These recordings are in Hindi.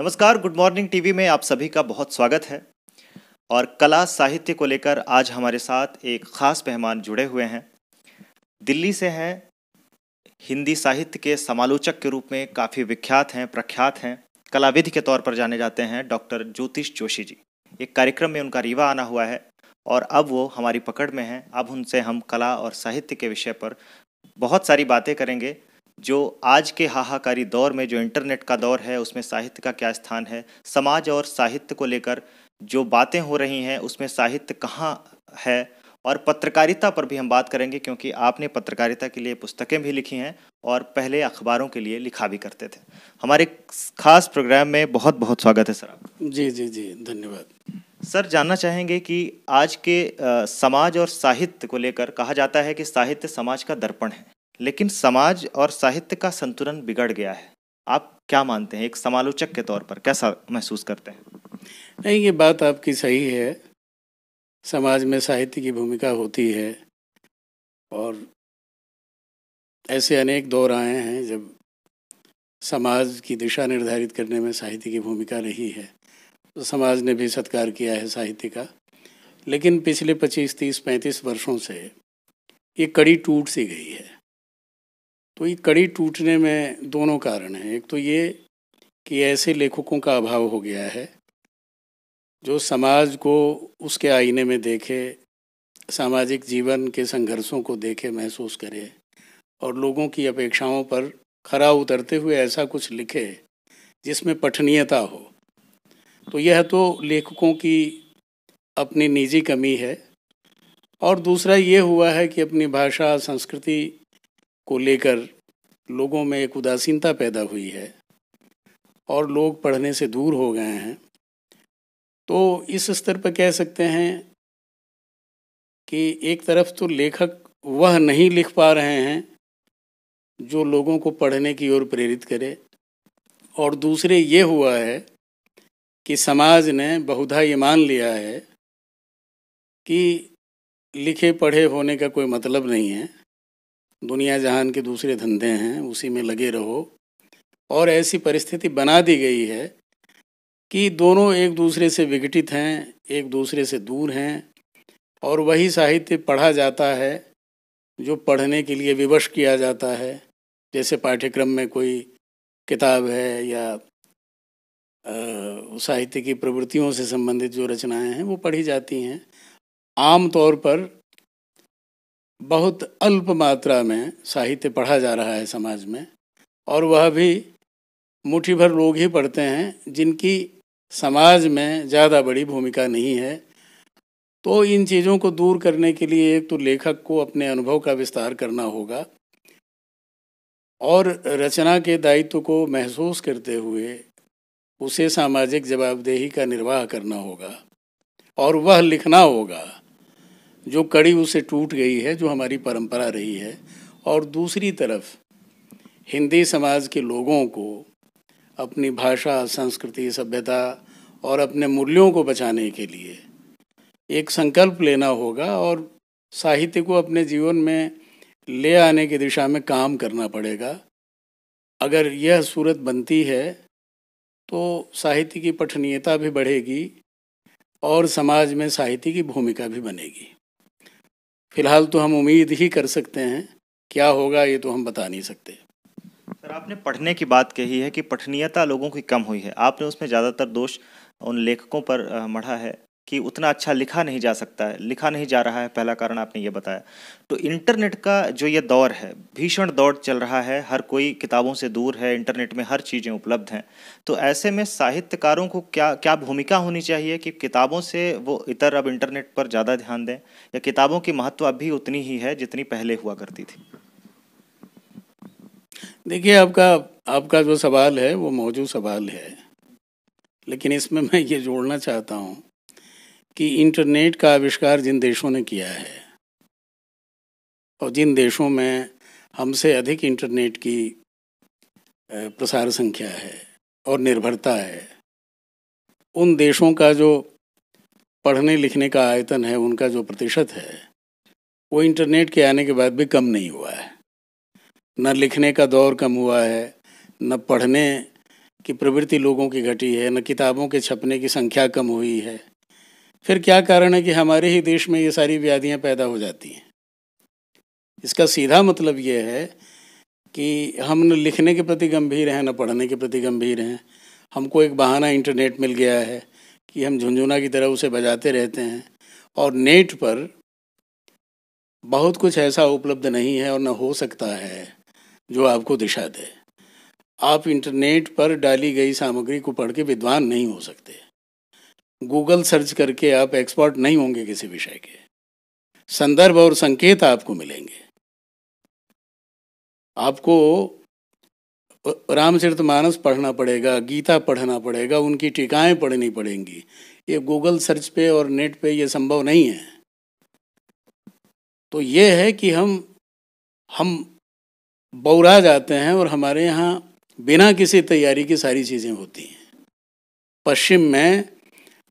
नमस्कार गुड मॉर्निंग टीवी में आप सभी का बहुत स्वागत है और कला साहित्य को लेकर आज हमारे साथ एक खास मेहमान जुड़े हुए हैं दिल्ली से हैं हिंदी साहित्य के समालोचक के रूप में काफ़ी विख्यात हैं प्रख्यात हैं कलाविद के तौर पर जाने जाते हैं डॉक्टर ज्योतिष जोशी जी एक कार्यक्रम में उनका रीवा आना हुआ है और अब वो हमारी पकड़ में हैं अब उनसे हम कला और साहित्य के विषय पर बहुत सारी बातें करेंगे जो आज के हाहाकारी दौर में जो इंटरनेट का दौर है उसमें साहित्य का क्या स्थान है समाज और साहित्य को लेकर जो बातें हो रही हैं उसमें साहित्य कहाँ है और पत्रकारिता पर भी हम बात करेंगे क्योंकि आपने पत्रकारिता के लिए पुस्तकें भी लिखी हैं और पहले अखबारों के लिए लिखा भी करते थे हमारे खास प्रोग्राम में बहुत बहुत स्वागत है सर आप जी जी जी धन्यवाद सर जानना चाहेंगे कि आज के समाज और साहित्य को लेकर कहा जाता है कि साहित्य समाज का दर्पण है लेकिन समाज और साहित्य का संतुलन बिगड़ गया है आप क्या मानते हैं एक समालोचक के तौर पर कैसा महसूस करते हैं नहीं ये बात आपकी सही है समाज में साहित्य की भूमिका होती है और ऐसे अनेक दौर आए हैं जब समाज की दिशा निर्धारित करने में साहित्य की भूमिका रही है तो समाज ने भी सत्कार किया है साहित्य का लेकिन पिछले 25, 30, 35 वर्षों से ये कड़ी टूट सी गई है तो ये कड़ी टूटने में दोनों कारण हैं एक तो ये कि ऐसे लेखकों का अभाव हो गया है जो समाज को उसके आईने में देखे सामाजिक जीवन के संघर्षों को देखे महसूस करे और लोगों की अपेक्षाओं पर खरा उतरते हुए ऐसा कुछ लिखे जिसमें पठनीयता हो तो यह तो लेखकों की अपनी निजी कमी है और दूसरा ये हुआ है कि अपनी भाषा संस्कृति को लेकर लोगों में एक उदासीनता पैदा हुई है और लोग पढ़ने से दूर हो गए हैं तो इस स्तर पर कह सकते हैं कि एक तरफ तो लेखक वह नहीं लिख पा रहे हैं जो लोगों को पढ़ने की ओर प्रेरित करे और दूसरे ये हुआ है कि समाज ने बहुधा ये मान लिया है कि लिखे पढ़े होने का कोई मतलब नहीं है दुनिया जहान के दूसरे धंधे हैं उसी में लगे रहो और ऐसी परिस्थिति बना दी गई है कि दोनों एक दूसरे से विघटित हैं एक दूसरे से दूर हैं और वही साहित्य पढ़ा जाता है जो पढ़ने के लिए विवश किया जाता है जैसे पाठ्यक्रम में कोई किताब है या साहित्य की प्रवृत्तियों से संबंधित जो रचनाएं हैं वो पढ़ी जाती हैं आम तौर पर बहुत अल्प मात्रा में साहित्य पढ़ा जा रहा है समाज में और वह भी मुठ्ठी भर लोग ही पढ़ते हैं जिनकी समाज में ज़्यादा बड़ी भूमिका नहीं है तो इन चीज़ों को दूर करने के लिए एक तो लेखक को अपने अनुभव का विस्तार करना होगा और रचना के दायित्व को महसूस करते हुए उसे सामाजिक जवाबदेही का निर्वाह करना होगा और वह लिखना होगा जो कड़ी उसे टूट गई है जो हमारी परंपरा रही है और दूसरी तरफ हिंदी समाज के लोगों को अपनी भाषा संस्कृति सभ्यता और अपने मूल्यों को बचाने के लिए एक संकल्प लेना होगा और साहित्य को अपने जीवन में ले आने की दिशा में काम करना पड़ेगा अगर यह सूरत बनती है तो साहित्य की पठनीयता भी बढ़ेगी और समाज में साहित्य की भूमिका भी बनेगी फिलहाल तो हम उम्मीद ही कर सकते हैं क्या होगा ये तो हम बता नहीं सकते सर आपने पढ़ने की बात कही है कि पठनीयता लोगों की कम हुई है आपने उसमें ज़्यादातर दोष उन लेखकों पर मढ़ा है कि उतना अच्छा लिखा नहीं जा सकता है लिखा नहीं जा रहा है पहला कारण आपने ये बताया तो इंटरनेट का जो ये दौर है भीषण दौर चल रहा है हर कोई किताबों से दूर है इंटरनेट में हर चीज़ें उपलब्ध हैं तो ऐसे में साहित्यकारों को क्या क्या भूमिका होनी चाहिए कि किताबों से वो इतर अब इंटरनेट पर ज़्यादा ध्यान दें या किताबों की महत्व अब भी उतनी ही है जितनी पहले हुआ करती थी देखिए आपका आपका जो सवाल है वो मौजूद सवाल है लेकिन इसमें मैं ये जोड़ना चाहता हूँ कि इंटरनेट का आविष्कार जिन देशों ने किया है और जिन देशों में हमसे अधिक इंटरनेट की प्रसार संख्या है और निर्भरता है उन देशों का जो पढ़ने लिखने का आयतन है उनका जो प्रतिशत है वो इंटरनेट के आने के बाद भी कम नहीं हुआ है न लिखने का दौर कम हुआ है न पढ़ने की प्रवृत्ति लोगों की घटी है न किताबों के छपने की संख्या कम हुई है फिर क्या कारण है कि हमारे ही देश में ये सारी व्याधियाँ पैदा हो जाती हैं इसका सीधा मतलब ये है कि हम न लिखने के प्रति गंभीर हैं न पढ़ने के प्रति गंभीर हैं हमको एक बहाना इंटरनेट मिल गया है कि हम झुंझुना की तरह उसे बजाते रहते हैं और नेट पर बहुत कुछ ऐसा उपलब्ध नहीं है और न हो सकता है जो आपको दिशा दे आप इंटरनेट पर डाली गई सामग्री को पढ़ के विद्वान नहीं हो सकते गूगल सर्च करके आप एक्सपर्ट नहीं होंगे किसी विषय के संदर्भ और संकेत आपको मिलेंगे आपको रामचरित मानस पढ़ना पड़ेगा गीता पढ़ना पड़ेगा उनकी टीकाएं पढ़नी पड़ेंगी ये गूगल सर्च पे और नेट पे ये संभव नहीं है तो ये है कि हम हम बौरा जाते हैं और हमारे यहाँ बिना किसी तैयारी की सारी चीज़ें होती हैं पश्चिम में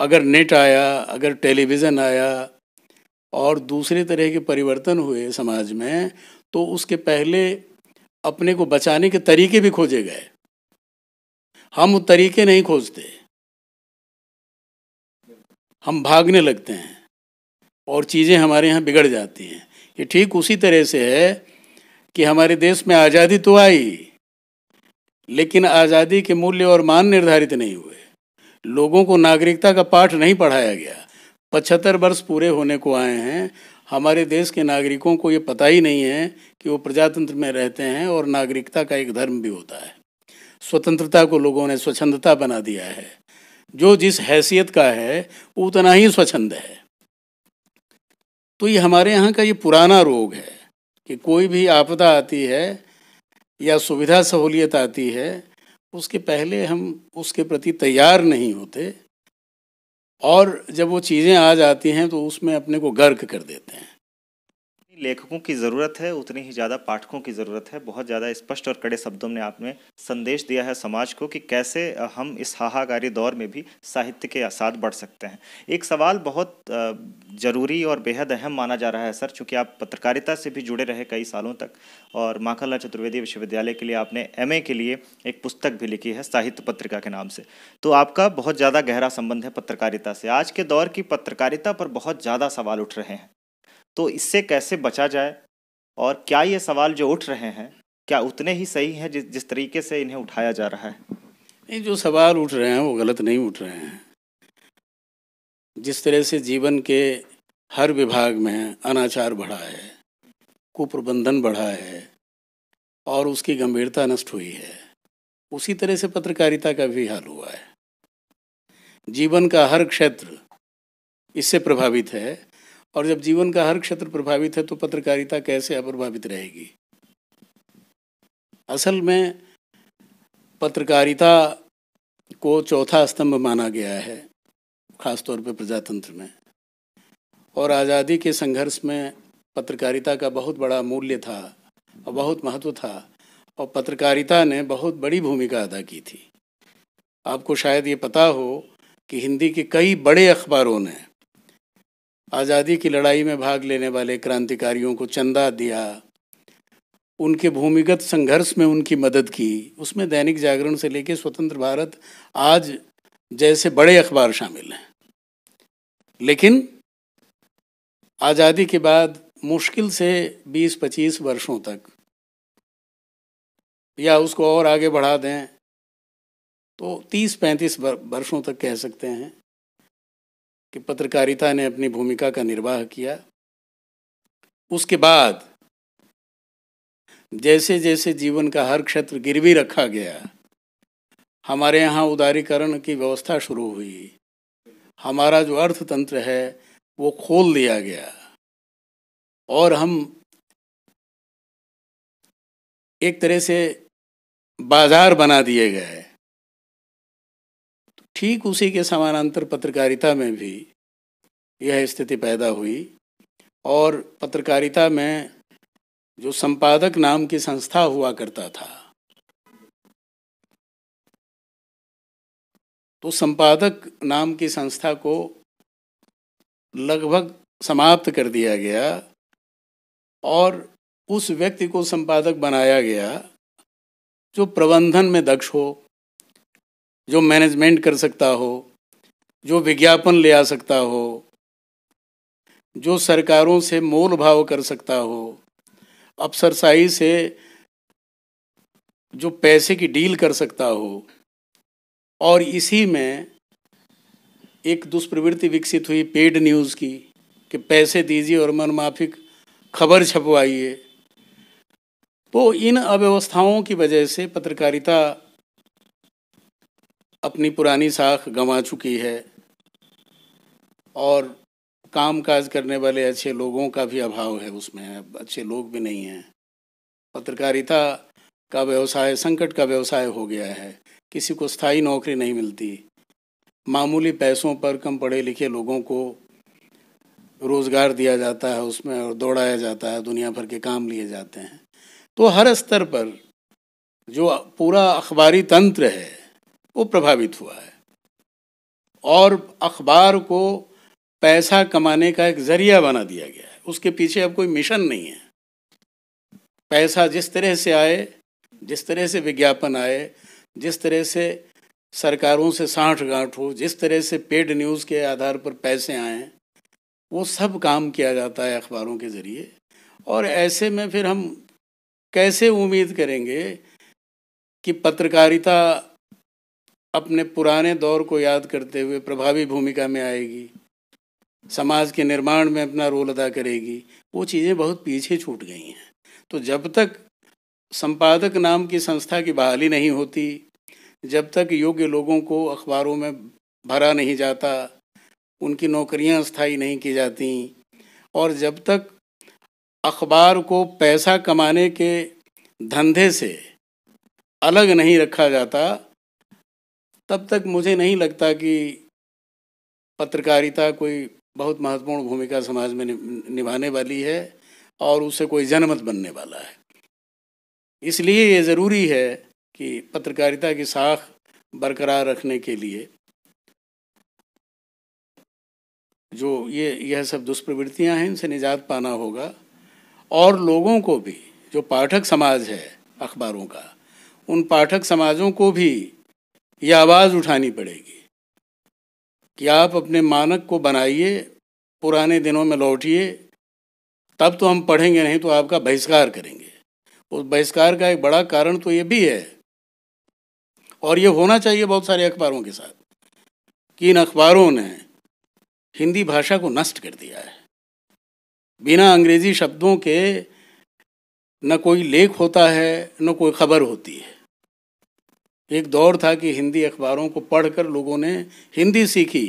अगर नेट आया अगर टेलीविज़न आया और दूसरे तरह के परिवर्तन हुए समाज में तो उसके पहले अपने को बचाने के तरीके भी खोजे गए हम वो तरीके नहीं खोजते हम भागने लगते हैं और चीज़ें हमारे यहाँ बिगड़ जाती हैं ये ठीक उसी तरह से है कि हमारे देश में आज़ादी तो आई लेकिन आज़ादी के मूल्य और मान निर्धारित नहीं हुए लोगों को नागरिकता का पाठ नहीं पढ़ाया गया पचहत्तर वर्ष पूरे होने को आए हैं हमारे देश के नागरिकों को ये पता ही नहीं है कि वो प्रजातंत्र में रहते हैं और नागरिकता का एक धर्म भी होता है स्वतंत्रता को लोगों ने स्वच्छंदता बना दिया है जो जिस हैसियत का है वो उतना ही स्वच्छंद है तो ये हमारे यहाँ का ये पुराना रोग है कि कोई भी आपदा आती है या सुविधा सहूलियत आती है उसके पहले हम उसके प्रति तैयार नहीं होते और जब वो चीज़ें आ जाती हैं तो उसमें अपने को गर्क कर देते हैं लेखकों की ज़रूरत है उतनी ही ज़्यादा पाठकों की ज़रूरत है बहुत ज़्यादा स्पष्ट और कड़े शब्दों ने आपने संदेश दिया है समाज को कि कैसे हम इस हाहाकारी दौर में भी साहित्य के साथ बढ़ सकते हैं एक सवाल बहुत ज़रूरी और बेहद अहम माना जा रहा है सर चूँकि आप पत्रकारिता से भी जुड़े रहे कई सालों तक और माखनलाल चतुर्वेदी विश्वविद्यालय के लिए आपने एम के लिए एक पुस्तक भी लिखी है साहित्य पत्रिका के नाम से तो आपका बहुत ज़्यादा गहरा संबंध है पत्रकारिता से आज के दौर की पत्रकारिता पर बहुत ज़्यादा सवाल उठ रहे हैं तो इससे कैसे बचा जाए और क्या ये सवाल जो उठ रहे हैं क्या उतने ही सही हैं जिस जिस तरीके से इन्हें उठाया जा रहा है नहीं जो सवाल उठ रहे हैं वो गलत नहीं उठ रहे हैं जिस तरह से जीवन के हर विभाग में अनाचार बढ़ा है कुप्रबंधन बढ़ा है और उसकी गंभीरता नष्ट हुई है उसी तरह से पत्रकारिता का भी हाल हुआ है जीवन का हर क्षेत्र इससे प्रभावित है और जब जीवन का हर क्षेत्र प्रभावित है तो पत्रकारिता कैसे अप्रभावित रहेगी असल में पत्रकारिता को चौथा स्तंभ माना गया है खासतौर पर प्रजातंत्र में और आज़ादी के संघर्ष में पत्रकारिता का बहुत बड़ा मूल्य था और बहुत महत्व था और पत्रकारिता ने बहुत बड़ी भूमिका अदा की थी आपको शायद ये पता हो कि हिंदी के कई बड़े अखबारों ने आज़ादी की लड़ाई में भाग लेने वाले क्रांतिकारियों को चंदा दिया उनके भूमिगत संघर्ष में उनकी मदद की उसमें दैनिक जागरण से लेकर स्वतंत्र भारत आज जैसे बड़े अखबार शामिल हैं लेकिन आज़ादी के बाद मुश्किल से 20-25 वर्षों तक या उसको और आगे बढ़ा दें तो 30-35 वर्षों तक कह सकते हैं कि पत्रकारिता ने अपनी भूमिका का निर्वाह किया उसके बाद जैसे जैसे जीवन का हर क्षेत्र गिरवी रखा गया हमारे यहाँ उदारीकरण की व्यवस्था शुरू हुई हमारा जो अर्थतंत्र है वो खोल दिया गया और हम एक तरह से बाजार बना दिए गए ठीक उसी के समानांतर पत्रकारिता में भी यह स्थिति पैदा हुई और पत्रकारिता में जो संपादक नाम की संस्था हुआ करता था तो संपादक नाम की संस्था को लगभग समाप्त कर दिया गया और उस व्यक्ति को संपादक बनाया गया जो प्रबंधन में दक्ष हो जो मैनेजमेंट कर सकता हो जो विज्ञापन ले आ सकता हो जो सरकारों से मोल भाव कर सकता हो अफसरसाई से जो पैसे की डील कर सकता हो और इसी में एक दुष्प्रवृत्ति विकसित हुई पेड न्यूज़ की कि पैसे दीजिए और मनमाफिक खबर छपवाइए तो इन अव्यवस्थाओं की वजह से पत्रकारिता अपनी पुरानी साख गंवा चुकी है और काम काज करने वाले अच्छे लोगों का भी अभाव है उसमें अच्छे लोग भी नहीं हैं पत्रकारिता का व्यवसाय संकट का व्यवसाय हो गया है किसी को स्थायी नौकरी नहीं मिलती मामूली पैसों पर कम पढ़े लिखे लोगों को रोज़गार दिया जाता है उसमें और दौड़ाया जाता है दुनिया भर के काम लिए जाते हैं तो हर स्तर पर जो पूरा अखबारी तंत्र है वो प्रभावित हुआ है और अखबार को पैसा कमाने का एक जरिया बना दिया गया है उसके पीछे अब कोई मिशन नहीं है पैसा जिस तरह से आए जिस तरह से विज्ञापन आए जिस तरह से सरकारों से साठ गांठ हो जिस तरह से पेड न्यूज़ के आधार पर पैसे आए वो सब काम किया जाता है अखबारों के ज़रिए और ऐसे में फिर हम कैसे उम्मीद करेंगे कि पत्रकारिता अपने पुराने दौर को याद करते हुए प्रभावी भूमिका में आएगी समाज के निर्माण में अपना रोल अदा करेगी वो चीज़ें बहुत पीछे छूट गई हैं तो जब तक संपादक नाम की संस्था की बहाली नहीं होती जब तक योग्य लोगों को अखबारों में भरा नहीं जाता उनकी नौकरियां स्थायी नहीं की जाती और जब तक अखबार को पैसा कमाने के धंधे से अलग नहीं रखा जाता तब तक मुझे नहीं लगता कि पत्रकारिता कोई बहुत महत्वपूर्ण भूमिका समाज में निभाने वाली है और उससे कोई जनमत बनने वाला है इसलिए ये ज़रूरी है कि पत्रकारिता की साख बरकरार रखने के लिए जो ये यह सब दुष्प्रवृत्तियां हैं इनसे निजात पाना होगा और लोगों को भी जो पाठक समाज है अखबारों का उन पाठक समाजों को भी ये आवाज़ उठानी पड़ेगी कि आप अपने मानक को बनाइए पुराने दिनों में लौटिए तब तो हम पढ़ेंगे नहीं तो आपका बहिष्कार करेंगे उस बहिष्कार का एक बड़ा कारण तो ये भी है और ये होना चाहिए बहुत सारे अखबारों के साथ कि इन अखबारों ने हिंदी भाषा को नष्ट कर दिया है बिना अंग्रेजी शब्दों के न कोई लेख होता है न कोई खबर होती है एक दौर था कि हिंदी अखबारों को पढ़कर लोगों ने हिंदी सीखी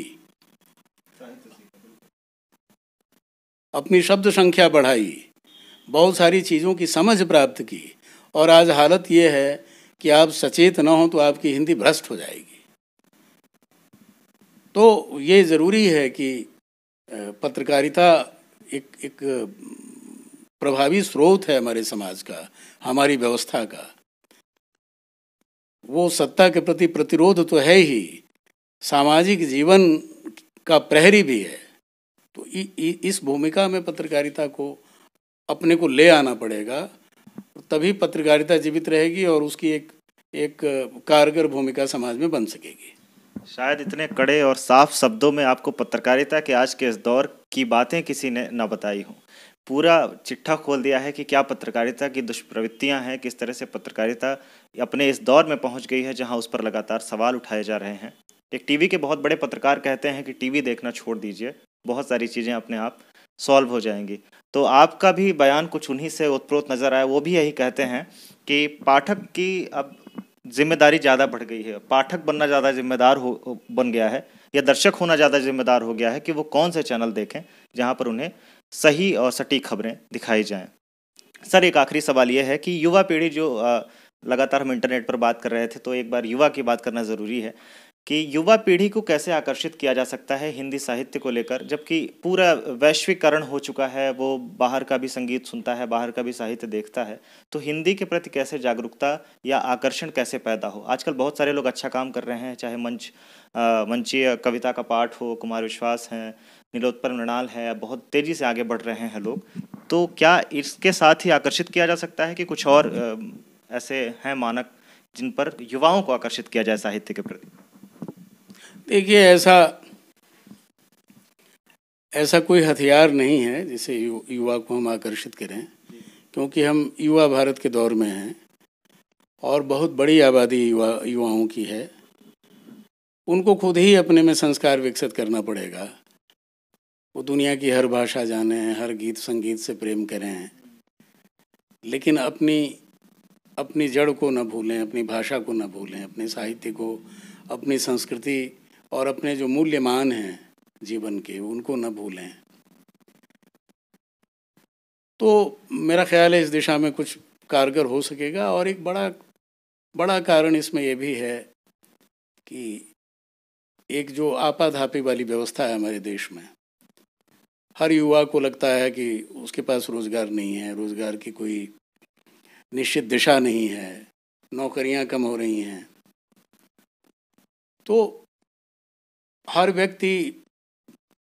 अपनी शब्द संख्या बढ़ाई बहुत सारी चीज़ों की समझ प्राप्त की और आज हालत यह है कि आप सचेत न हो तो आपकी हिंदी भ्रष्ट हो जाएगी तो ये ज़रूरी है कि पत्रकारिता एक एक प्रभावी स्रोत है हमारे समाज का हमारी व्यवस्था का वो सत्ता के प्रति प्रतिरोध तो है ही सामाजिक जीवन का प्रहरी भी है तो इ, इ, इस भूमिका में पत्रकारिता को अपने को ले आना पड़ेगा तभी पत्रकारिता जीवित रहेगी और उसकी एक एक कारगर भूमिका समाज में बन सकेगी शायद इतने कड़े और साफ शब्दों में आपको पत्रकारिता के आज के इस दौर की बातें किसी ने ना बताई हों पूरा चिट्ठा खोल दिया है कि क्या पत्रकारिता की दुष्प्रवृत्तियां हैं किस तरह से पत्रकारिता अपने इस दौर में पहुंच गई है जहां उस पर लगातार सवाल उठाए जा रहे हैं एक टीवी के बहुत बड़े पत्रकार कहते हैं कि टीवी देखना छोड़ दीजिए बहुत सारी चीज़ें अपने आप सॉल्व हो जाएंगी तो आपका भी बयान कुछ उन्हीं से उत्प्रोत नज़र आया वो भी यही कहते हैं कि पाठक की अब जिम्मेदारी ज़्यादा बढ़ गई है पाठक बनना ज़्यादा जिम्मेदार हो बन गया है या दर्शक होना ज़्यादा जिम्मेदार हो गया है कि वो कौन से चैनल देखें जहाँ पर उन्हें सही और सटीक खबरें दिखाई जाएं सर एक आखिरी सवाल यह है कि युवा पीढ़ी जो लगातार हम इंटरनेट पर बात कर रहे थे तो एक बार युवा की बात करना ज़रूरी है कि युवा पीढ़ी को कैसे आकर्षित किया जा सकता है हिंदी साहित्य को लेकर जबकि पूरा वैश्वीकरण हो चुका है वो बाहर का भी संगीत सुनता है बाहर का भी साहित्य देखता है तो हिंदी के प्रति कैसे जागरूकता या आकर्षण कैसे पैदा हो आजकल बहुत सारे लोग अच्छा काम कर रहे हैं चाहे मंच मंचीय कविता का पाठ हो कुमार विश्वास हैं नीलोत्पल मृणाल है बहुत तेज़ी से आगे बढ़ रहे हैं लोग तो क्या इसके साथ ही आकर्षित किया जा सकता है कि कुछ और ऐसे हैं मानक जिन पर युवाओं को आकर्षित किया जाए साहित्य के प्रति देखिए ऐसा ऐसा कोई हथियार नहीं है जिसे यु, युवा को हम आकर्षित करें क्योंकि हम युवा भारत के दौर में हैं और बहुत बड़ी आबादी युवा युवाओं की है उनको खुद ही अपने में संस्कार विकसित करना पड़ेगा वो दुनिया की हर भाषा जाने हैं हर गीत संगीत से प्रेम करें हैं लेकिन अपनी अपनी जड़ को न भूलें अपनी भाषा को न भूलें अपने साहित्य को अपनी संस्कृति और अपने जो मूल्यमान हैं जीवन के उनको न भूलें तो मेरा ख्याल है इस दिशा में कुछ कारगर हो सकेगा और एक बड़ा बड़ा कारण इसमें यह भी है कि एक जो आपाधापी वाली व्यवस्था है हमारे देश में हर युवा को लगता है कि उसके पास रोज़गार नहीं है रोज़गार की कोई निश्चित दिशा नहीं है नौकरियां कम हो रही हैं तो हर व्यक्ति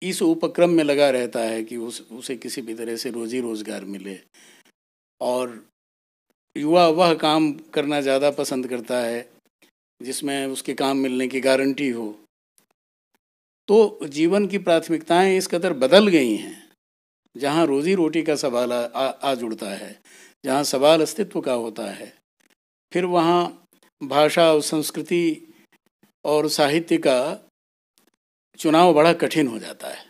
इस उपक्रम में लगा रहता है कि उस उसे किसी भी तरह से रोजी रोज़गार मिले और युवा वह काम करना ज़्यादा पसंद करता है जिसमें उसके काम मिलने की गारंटी हो तो जीवन की प्राथमिकताएं इस कदर बदल गई हैं जहाँ रोजी रोटी का सवाल आ, आ, आ जुड़ता है जहाँ सवाल अस्तित्व का होता है फिर वहाँ भाषा और संस्कृति और साहित्य का चुनाव बड़ा कठिन हो जाता है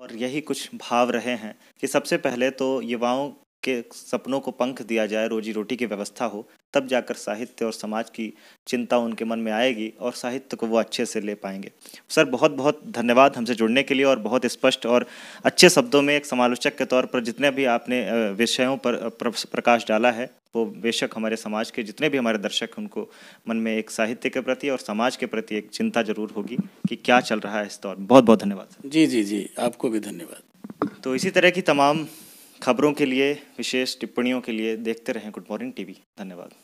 और यही कुछ भाव रहे हैं कि सबसे पहले तो युवाओं के सपनों को पंख दिया जाए रोजी रोटी की व्यवस्था हो तब जाकर साहित्य और समाज की चिंता उनके मन में आएगी और साहित्य को वो अच्छे से ले पाएंगे सर बहुत बहुत धन्यवाद हमसे जुड़ने के लिए और बहुत स्पष्ट और अच्छे शब्दों में एक समालोचक के तौर पर जितने भी आपने विषयों पर प्रकाश डाला है वो बेशक हमारे समाज के जितने भी हमारे दर्शक उनको मन में एक साहित्य के प्रति और समाज के प्रति एक चिंता जरूर होगी कि क्या चल रहा है इस दौर बहुत बहुत धन्यवाद जी जी जी आपको भी धन्यवाद तो इसी तरह की तमाम खबरों के लिए विशेष टिप्पणियों के लिए देखते रहें गुड मॉर्निंग टीवी धन्यवाद